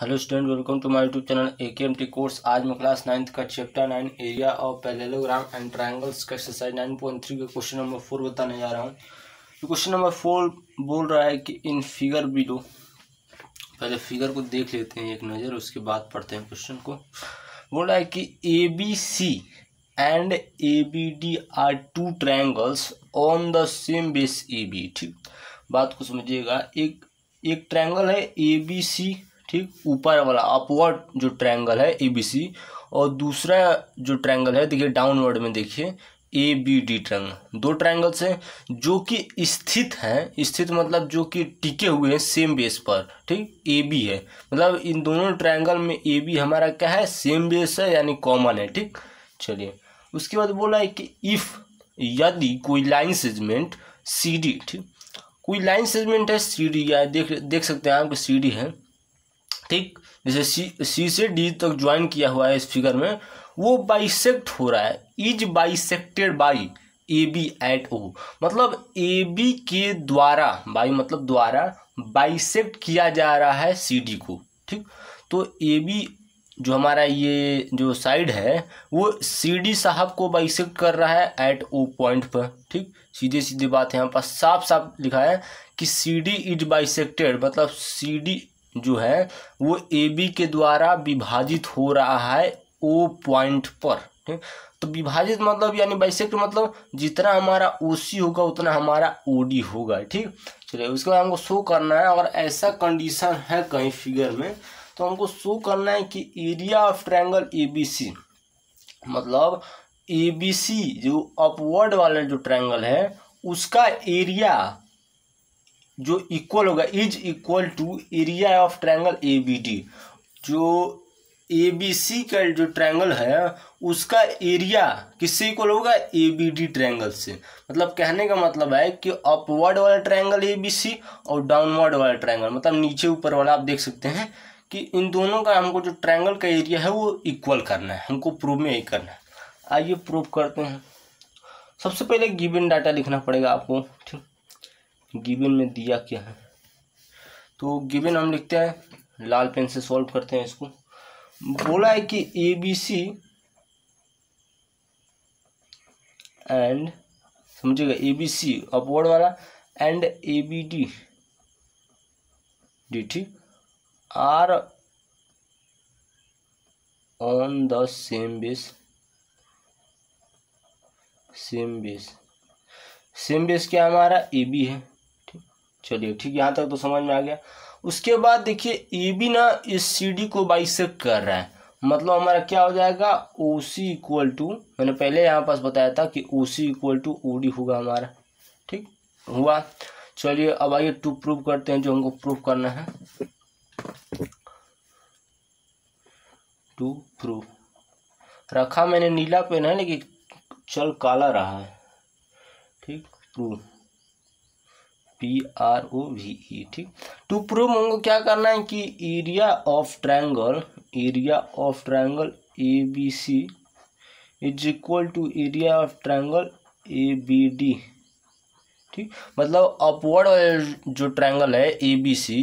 Hello student welcome to my YouTube channel A K M T course आज मैं class ninth का chapter nine area of parallelogram and triangles का exercise nine point three का question number four बताने जा रहा हूँ तो क्वेश्चन नंबर फोर बोल रहा है कि इन फिगर दो पहले फिगर को देख लेते हैं एक नज़र उसके बाद पढ़ते हैं क्वेश्चन को बोल रहा है कि A B C and A B D are two triangles on the same base A B ठीक बात को समझिएगा एक एक ट्राइंगल है ए बी सी ठीक ऊपर वाला अपवर्ड जो ट्रायंगल है ए बी सी और दूसरा जो ट्रायंगल है देखिए डाउनवर्ड में देखिए ए बी डी ट्रायंगल दो ट्रायंगल्स हैं जो कि स्थित हैं स्थित मतलब जो कि टिके हुए हैं सेम बेस पर ठीक ए बी है मतलब इन दोनों ट्रायंगल में ए बी हमारा क्या है सेम बेस है यानी कॉमन है ठीक चलिए उसके बाद बोला है कि इफ़ यदि कोई लाइन सेगमेंट सी डी ठीक कोई लाइन सेगमेंट है सी डी या देख देख सकते हैं आपको सी डी है ठीक जैसे सी सी से डी तक ज्वाइन किया हुआ है इस फिगर में वो बाइसेक्ट हो रहा है is bisected by A B at O मतलब ए बी के द्वारा बाई मतलब द्वारा बाइसेक्ट किया जा रहा है सी डी को ठीक तो ए बी जो हमारा ये जो साइड है वो सी डी साहब को बाइसेक्ट कर रहा है एट ओ पॉइंट पर ठीक सीधे सीधे बात है यहाँ पर साफ साफ लिखा है कि सी डी इज बाइसेक्टेड मतलब सी डी जो है वो ए बी के द्वारा विभाजित हो रहा है ओ पॉइंट पर ठीक तो विभाजित मतलब यानी बाइसेक्ट मतलब जितना हमारा ओ सी होगा उतना हमारा ओ डी होगा ठीक चलिए उसके बाद हमको शो करना है अगर ऐसा कंडीशन है कहीं फिगर में तो हमको शो करना है कि area of triangle A B C मतलब ए बी सी जो अपवर्ड वाला जो ट्रायंगल है उसका एरिया जो इक्वल होगा is equal to area of triangle A B D जो ए बी सी का जो ट्रायंगल है उसका एरिया किससे इक्वल होगा ए बी डी ट्रायंगल से मतलब कहने का मतलब है कि अपवर्ड वाला ट्रायंगल ए बी सी और डाउनवर्ड वाला ट्रायंगल मतलब नीचे ऊपर वाला आप देख सकते हैं कि इन दोनों का हमको जो ट्रायंगल का एरिया है वो इक्वल करना है हमको प्रूव में यही करना है आइए प्रूव करते हैं सबसे पहले गिवन डाटा लिखना पड़ेगा आपको ठीक गिवन में दिया क्या है तो गिवन हम लिखते हैं लाल पेन से सॉल्व करते हैं इसको बोला है कि ए बी सी एंड समझिएगा ए बी सी अपवर्ड वाला and A B D D ठीक are on the same base same base same base क्या हमारा ए बी है चलिए ठीक यहाँ तक तो समझ में आ गया उसके बाद देखिए ए बी ना इस सी डी को बाइसेक कर रहा है मतलब हमारा क्या हो जाएगा ओ सी इक्वल टू मैंने पहले यहाँ पास बताया था कि O C equal to O D होगा हमारा ठीक हुआ चलिए अब आइए टू प्रूफ करते हैं जो हमको प्रूफ करना है टू प्रूफ रखा मैंने नीला पेन है लेकिन चल काला रहा है ठीक proof P R O V E ठीक टू तो प्रूव हमको क्या करना है कि area of triangle area of triangle A B C is equal to area of triangle A B D ठीक मतलब अपवर्ड जो ट्रायंगल है ए बी सी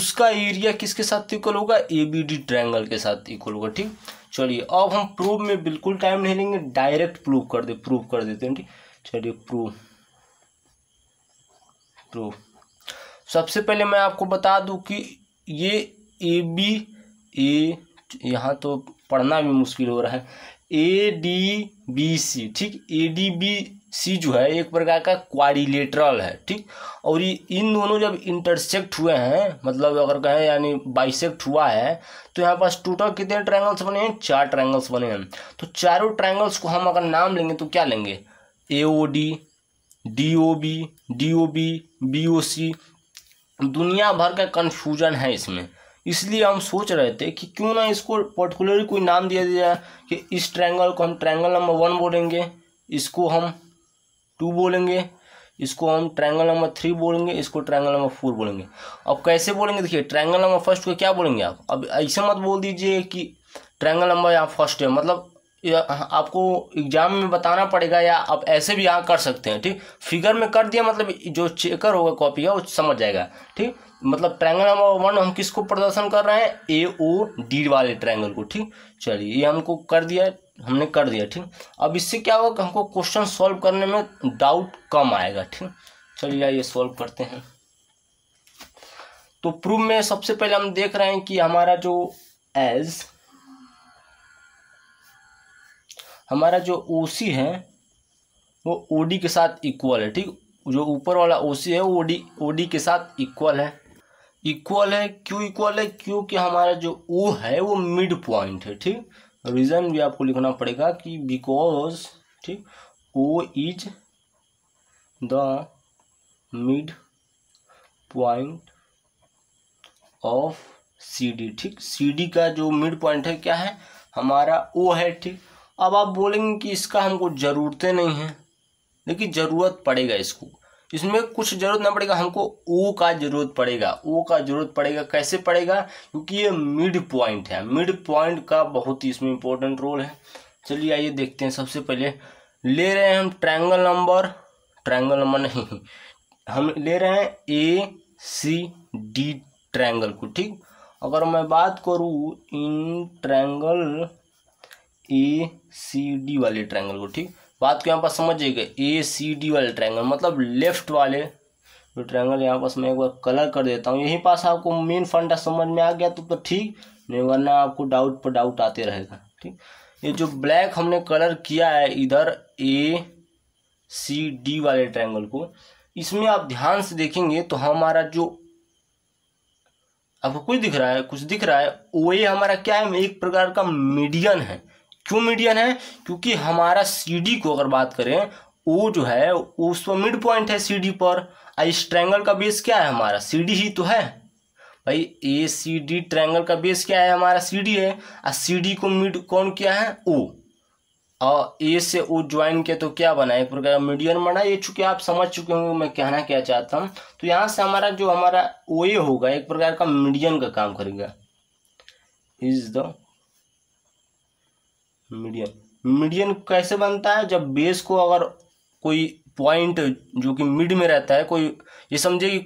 उसका एरिया किसके साथ इक्वल होगा ए बी डी ट्रायंगल के साथ इक्वल होगा ठीक चलिए अब हम प्रूव में बिल्कुल टाइम नहीं लेंगे डायरेक्ट प्रूव कर दे प्रूव कर देते हैं ठीक चलिए प्रूव प्रो सबसे पहले मैं आपको बता दूं कि ये ए बी ए यहाँ तो पढ़ना भी मुश्किल हो रहा है ए डी बी सी ठीक ए डी बी सी जो है एक प्रकार का क्वारिलेटरल है ठीक और ये इन दोनों जब इंटरसेक्ट हुए हैं मतलब अगर कहें यानी बाइसेक्ट हुआ है तो यहाँ पास टोटल कितने ट्रायंगल्स बने हैं चार ट्रायंगल्स बने हैं तो चारों ट्रायंगल्स को हम अगर नाम लेंगे तो क्या लेंगे A O D DOB DOB BOC दुनिया भर का कन्फ्यूजन है इसमें इसलिए हम सोच रहे थे कि क्यों ना इसको पर्टिकुलरली कोई नाम दिया जाए कि इस ट्रायंगल को हम ट्रायंगल नंबर वन बोलेंगे इसको हम टू बोलेंगे इसको हम ट्रायंगल नंबर थ्री बोलेंगे इसको ट्रायंगल नंबर फोर बोलेंगे अब कैसे बोलेंगे देखिए ट्रायंगल नंबर फर्स्ट को क्या बोलेंगे आप अब ऐसे मत बोल दीजिए कि ट्रायंगल नंबर यहाँ फर्स्ट है मतलब या हाँ, हाँ। आपको एग्जाम में बताना पड़ेगा या आप ऐसे भी यहाँ कर सकते हैं ठीक फिगर में कर दिया मतलब जो चेकर होगा कॉपी का वो समझ जाएगा ठीक मतलब ट्रायंगल नंबर वन हम किसको प्रदर्शन कर रहे हैं ए ओ डी वाले ट्रायंगल को ठीक चलिए ये हमको कर दिया हमने कर दिया ठीक अब इससे क्या होगा कि हमको क्वेश्चन सॉल्व करने में डाउट कम आएगा ठीक चलिए ये सॉल्व करते हैं तो प्रूफ में सबसे पहले हम देख रहे हैं कि हमारा जो एज हमारा जो ओ सी है वो ओ डी के साथ इक्वल है ठीक जो ऊपर वाला ओ सी है ओ डी ओ डी के साथ इक्वल है इक्वल है क्यों इक्वल है क्योंकि हमारा जो ओ है वो मिड पॉइंट है ठीक रीज़न भी आपको लिखना पड़ेगा कि बिकॉज ठीक O is the mid point of C D ठीक सी डी का जो मिड पॉइंट है क्या है हमारा ओ है ठीक अब आप बोलेंगे कि इसका हमको ज़रूरतें नहीं है लेकिन ज़रूरत पड़ेगा इसको इसमें कुछ ज़रूरत ना पड़ेगा हमको ओ का ज़रूरत पड़ेगा ओ का ज़रूरत पड़ेगा कैसे पड़ेगा क्योंकि ये मिड पॉइंट है मिड पॉइंट का बहुत ही इसमें इम्पोर्टेंट रोल है चलिए आइए देखते हैं सबसे पहले ले रहे हैं हम ट्रायंगल नंबर ट्रायंगल नंबर नहीं हम ले रहे हैं ए सी डी ट्रायंगल को ठीक अगर मैं बात करूँ इन ट्रायंगल ए सी डी वाले ट्रायंगल को ठीक बात को यहाँ पर समझिएगा ए सी डी वाले ट्रायंगल मतलब लेफ्ट वाले जो ट्रायंगल यहाँ पास मैं एक बार कलर कर देता हूँ यहीं पास आपको मेन फंडा समझ में आ गया तो, तो ठीक नहीं वरना आपको डाउट पर डाउट आते रहेगा ठीक ये जो ब्लैक हमने कलर किया है इधर ए सी डी वाले ट्रायंगल को इसमें आप ध्यान से देखेंगे तो हमारा जो आपको कुछ दिख रहा है कुछ दिख रहा है वही हमारा क्या है एक प्रकार का मीडियन है क्यों मीडियन है क्योंकि हमारा सी को अगर बात करें ओ जो है उस पर मिड पॉइंट है सी पर आई ट्रैंगल का बेस क्या है हमारा सी ही तो है भाई ए सी डी ट्रैंगल का बेस क्या है हमारा सी डी है और सी डी को मिड कौन क्या है ओ और ए से ओ ज्वाइन किया तो क्या बना एक प्रकार मीडियन बना ये चूंकि आप समझ चुके होंगे मैं कहना क्या चाहता हूँ तो यहाँ से हमारा जो हमारा ओ ए होगा एक प्रकार का मीडियन का काम करेगा इज द मीडियन मीडियन कैसे बनता है जब बेस को अगर कोई पॉइंट जो कि मिड में रहता है कोई ये समझे कि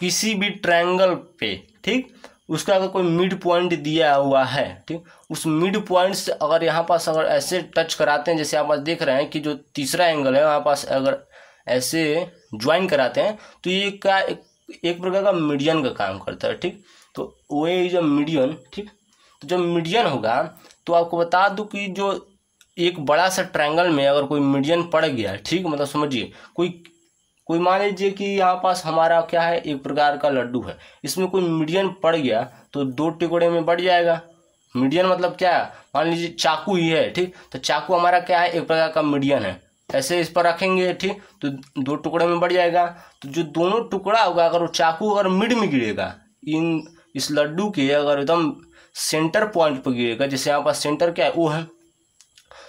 किसी भी ट्रायंगल पे ठीक उसका अगर कोई मिड पॉइंट दिया हुआ है ठीक उस मिड पॉइंट से अगर यहाँ पास अगर ऐसे टच कराते हैं जैसे आप पास देख रहे हैं कि जो तीसरा एंगल है वहाँ पास अगर ऐसे ज्वाइन कराते हैं तो ये का एक, एक प्रकार का मीडियन का काम करता है ठीक तो वो जब मीडियन ठीक तो जब मीडियन होगा तो आपको बता दूं कि जो एक बड़ा सा ट्रायंगल में अगर कोई मीडियन पड़ गया ठीक मतलब समझिए कोई कोई मान लीजिए कि यहाँ पास हमारा क्या है एक प्रकार का लड्डू है इसमें कोई मीडियन पड़ गया तो दो टुकड़े में बढ़ जाएगा मीडियन मतलब क्या है मान लीजिए चाकू ही है ठीक तो चाकू हमारा क्या है एक प्रकार का मीडियन है ऐसे इस पर रखेंगे ठीक तो दो टुकड़े में बढ़ जाएगा तो जो दोनों टुकड़ा होगा अगर वो चाकू अगर मिड में गिरेगा इन इस लड्डू के अगर एकदम सेंटर पॉइंट पर गिरेगा जैसे यहाँ पर सेंटर क्या है वो है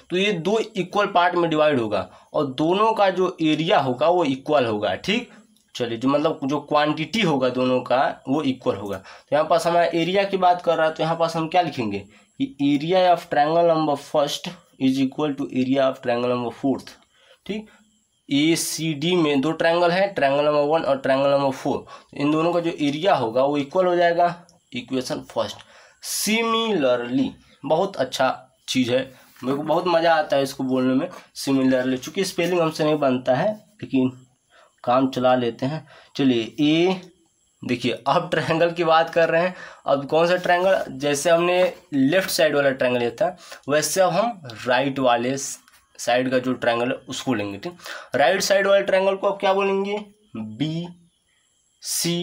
तो ये दो इक्वल पार्ट में डिवाइड होगा और दोनों का जो एरिया होगा वो इक्वल होगा ठीक चलिए जो मतलब जो क्वांटिटी होगा दोनों का वो इक्वल होगा तो यहाँ पास हमारा एरिया की बात कर रहा है तो यहाँ पास हम क्या लिखेंगे कि area of triangle number first is equal to area of triangle number fourth ठीक ए सी डी में दो ट्रायंगल है ट्रायंगल नंबर वन और ट्रायंगल नंबर फोर इन दोनों का जो एरिया होगा वो इक्वल हो जाएगा इक्वेशन फर्स्ट सिमिलरली बहुत अच्छा चीज़ है मेरे को बहुत मज़ा आता है इसको बोलने में सिमिलरली चूँकि स्पेलिंग हमसे नहीं बनता है लेकिन काम चला लेते हैं चलिए ए देखिए अब ट्रायंगल की बात कर रहे हैं अब कौन सा ट्रायंगल जैसे हमने लेफ्ट साइड वाला ट्रायंगल लिया था वैसे अब हम राइट वाले साइड का जो ट्रायंगल है उसको लेंगे ठीक राइट साइड वाले ट्रायंगल को अब क्या बोलेंगे बी सी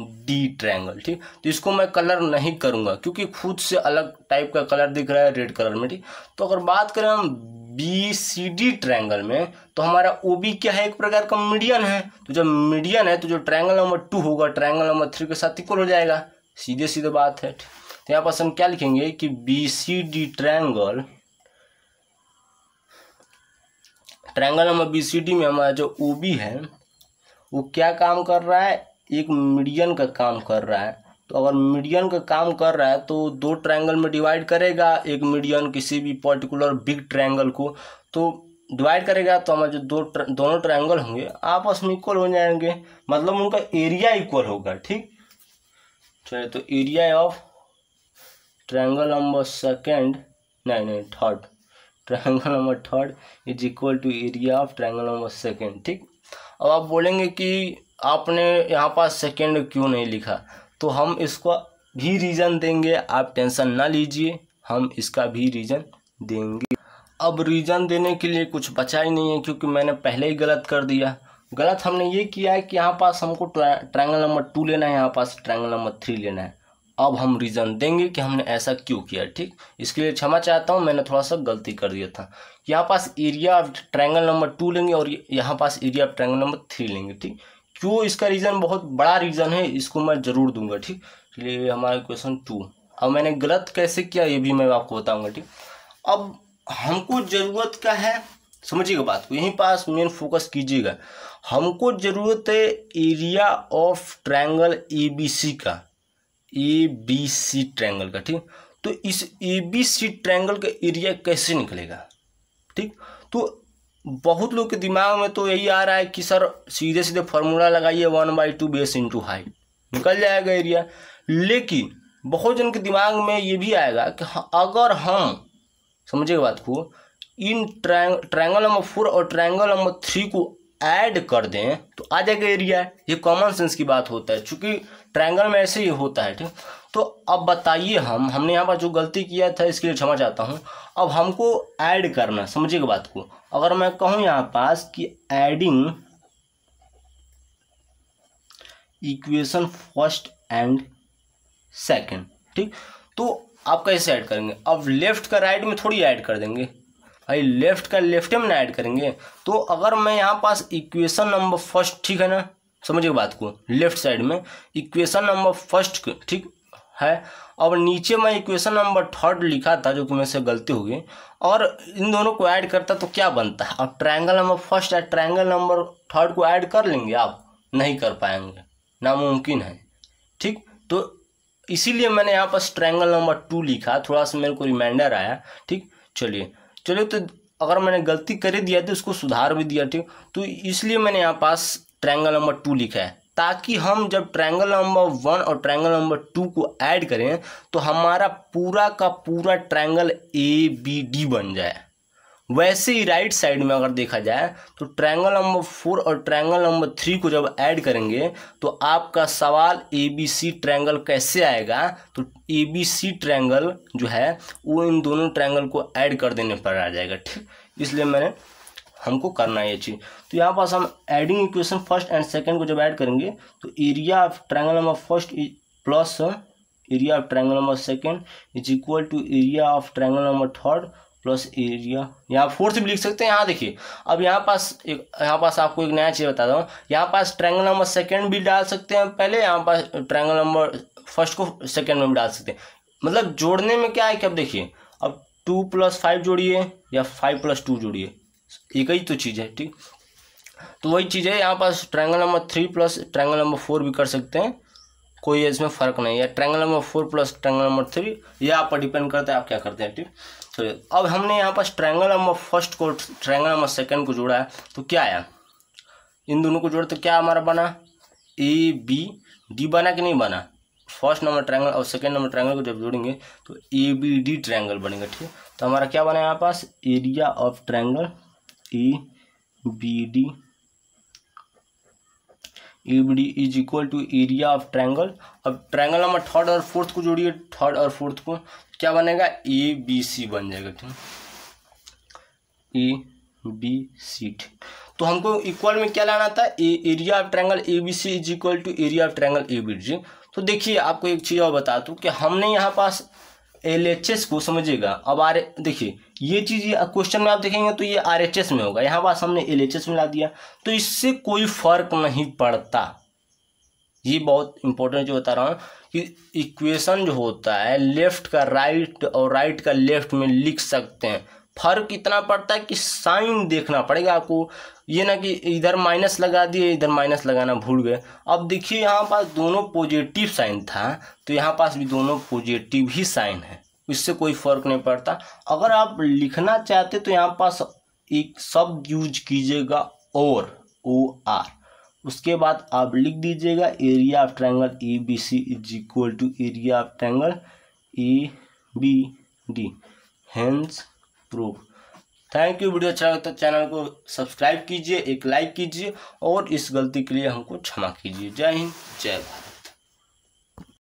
डी ट्रायंगल ठीक तो इसको मैं कलर नहीं करूँगा क्योंकि खुद से अलग टाइप का कलर दिख रहा है रेड कलर में ठीक तो अगर बात करें हम बी सी डी ट्रायंगल में तो हमारा ओ बी क्या है एक प्रकार का मीडियन है तो जब मीडियन है तो जो ट्रायंगल नंबर टू होगा ट्रायंगल नंबर थ्री के साथ इक्वल हो जाएगा सीधे सीधे बात है तो यहाँ पास हम क्या लिखेंगे कि B C D triangle triangle number B C D में हमारा जो ओ बी है वो क्या काम कर रहा है एक मीडियन का काम कर रहा है तो अगर मीडियन का काम कर रहा है तो दो ट्रायंगल में डिवाइड करेगा एक मीडियन किसी भी पर्टिकुलर बिग ट्रायंगल को तो डिवाइड करेगा तो हमारे जो दो ट्र, दोनों ट्रायंगल होंगे आपस में इक्वल हो जाएंगे मतलब उनका एरिया इक्वल होगा ठीक चलिए तो area of triangle number second नहीं नहीं third triangle number third is equal to area of triangle number second ठीक अब आप बोलेंगे कि आपने यहाँ पास सेकेंड क्यों नहीं लिखा तो हम इसको भी रीज़न देंगे आप टेंशन ना लीजिए हम इसका भी रीज़न देंगे अब रीज़न देने के लिए कुछ बचा ही नहीं है क्योंकि मैंने पहले ही गलत कर दिया गलत हमने ये किया है कि यहाँ पास हमको ट्रायंगल नंबर टू लेना है यहाँ पास ट्रायंगल नंबर थ्री लेना है अब हम रीज़न देंगे कि हमने ऐसा क्यों किया ठीक इसके लिए क्षमा चाहता हूँ मैंने थोड़ा सा गलती कर दिया था यहाँ पास area of triangle number two लेंगे और यहाँ पास area of triangle number three लेंगे ठीक क्यों इसका रीज़न बहुत बड़ा रीज़न है इसको मैं ज़रूर दूंगा ठीक इसलिए हमारा क्वेश्चन टू अब मैंने गलत कैसे किया ये भी मैं आपको बताऊंगा ठीक अब हमको ज़रूरत क्या है समझिएगा बात को यहीं पास मेन फोकस कीजिएगा हमको ज़रूरत है area of triangle A B C का ए बी सी ट्रायंगल का ठीक तो इस ए बी सी ट्रायंगल का एरिया कैसे निकलेगा ठीक तो बहुत लोग के दिमाग में तो यही आ रहा है कि सर सीधे सीधे फॉर्मूला लगाइए one by two base into high निकल जाएगा एरिया लेकिन बहुत जन के दिमाग में ये भी आएगा कि अगर हम समझिएगा बात को इन ट्राइंग ट्रायंगल नंबर फोर और ट्रायंगल नंबर थ्री को ऐड कर दें तो आ जाएगा एरिया ये कॉमन सेंस की बात होता है चूँकि ट्रायंगल में ऐसे ही होता है ठीक तो अब बताइए हम हमने यहाँ पर जो गलती किया था इसके लिए क्षमा चाहता हूँ अब हमको ऐड करना समझिएगा बात को अगर मैं कहूँ यहाँ पास कि adding equation first and second ठीक तो आप कैसे ऐड करेंगे अब लेफ्ट का राइट में थोड़ी ऐड कर देंगे भाई लेफ्ट का लेफ्ट में ऐड करेंगे तो अगर मैं यहाँ पास इक्वेशन नंबर फर्स्ट ठीक है ना समझिए बात को लेफ्ट साइड में इक्वेशन नंबर फर्स्ट ठीक है और नीचे मैं इक्वेशन नंबर थर्ड लिखा था जो कि मेरे से गलती गई और इन दोनों को ऐड करता तो क्या बनता है अब ट्रायंगल नंबर फर्स्ट या ट्रायंगल नंबर थर्ड को ऐड कर लेंगे आप नहीं कर पाएंगे नामुमकिन है ठीक तो इसीलिए मैंने यहाँ पर ट्रायंगल नंबर टू लिखा थोड़ा सा मेरे को रिमाइंडर आया ठीक चलिए चलिए तो अगर मैंने गलती कर दिया तो उसको सुधार भी दिया ठीक तो इसलिए मैंने यहाँ पास ट्राइंगल नंबर टू लिखा है ताकि हम जब ट्रायंगल नंबर वन और ट्रायंगल नंबर टू को ऐड करें तो हमारा पूरा का पूरा ट्रायंगल ए बी डी बन जाए वैसे ही राइट साइड में अगर देखा जाए तो ट्रायंगल नंबर फोर और ट्रायंगल नंबर थ्री को जब ऐड करेंगे तो आपका सवाल ए बी सी ट्रायंगल कैसे आएगा तो ए बी सी ट्रायंगल जो है वो इन दोनों ट्रायंगल को ऐड कर देने पर आ जाएगा ठीक इसलिए मैंने हमको करना है ये चीज़ तो यहाँ पास हम adding equation first and second को जब ऐड करेंगे तो area of triangle number first plus area of triangle number second is equal to area of triangle number third plus area यहाँ फोर्थ भी लिख सकते हैं यहाँ देखिए अब यहाँ पास एक यहाँ पास आपको एक नया चीज़ बताता हूँ यहाँ पास ट्रायंगल नंबर सेकेंड भी डाल सकते हैं पहले यहाँ पास ट्रायंगल नंबर फर्स्ट को सेकेंड में भी डाल सकते हैं मतलब जोड़ने में क्या है कि अब देखिए अब टू प्लस फाइव जोड़िए या फाइव प्लस टू जोड़िए एक ही तो चीज़ है ठीक तो वही चीज़ है यहाँ पास triangle number three plus triangle number four भी कर सकते हैं कोई इसमें फ़र्क नहीं है triangle number four plus triangle number three ये आप पर डिपेंड करता है आप क्या करते हैं ठीक चलिए तो अब हमने यहाँ पास ट्रैंगल नंबर फर्स्ट को ट्रैंगल नंबर सेकेंड को जोड़ा है तो क्या आया इन दोनों को जोड़ा तो क्या हमारा बना ए बी डी बना कि नहीं बना फर्स्ट नंबर ट्रैंगल और सेकेंड नंबर ट्रैंगल को जब जोड़ेंगे तो ए बी डी ट्रैंगल बनेगा ठीक है तो हमारा क्या बना यहाँ पास area of triangle A B D E B D is equal to area of triangle अब ट्राइंगल नंबर थर्ड और फोर्थ को जोड़िए थर्ड और फोर्थ को क्या बनेगा ए बी सी बन जाएगा ठीक ए बी सी ठीक तो हमको इक्वल में क्या लाना था A area of triangle A B C is equal to area of triangle A B D तो देखिए आपको एक चीज़ और बता दूँ कि हमने यहाँ पास एल एच एस को समझिएगा अब आर देखिए ये चीज़ क्वेश्चन में आप देखेंगे तो ये आर एच एस में होगा यहाँ पास हमने एल एच एस में ला दिया तो इससे कोई फर्क नहीं पड़ता ये बहुत इंपॉर्टेंट जो बता रहा हूँ कि इक्वेशन जो होता है लेफ्ट का राइट और राइट का लेफ्ट में लिख सकते हैं फर्क कितना पड़ता है कि साइन देखना पड़ेगा आपको ये ना कि इधर माइनस लगा दिए इधर माइनस लगाना भूल गए अब देखिए यहाँ पास दोनों पॉजिटिव साइन था तो यहाँ पास भी दोनों पॉजिटिव ही साइन है इससे कोई फर्क नहीं पड़ता अगर आप लिखना चाहते तो यहाँ पास एक शब्द यूज कीजिएगा और ओ आर उसके बाद आप लिख दीजिएगा area of triangle A B C is equal to area of triangle A B D hence proof thank you video अच्छा लगता है चैनल को सब्सक्राइब कीजिए एक लाइक कीजिए और इस गलती के लिए हमको क्षमा कीजिए जय हिंद जय भारत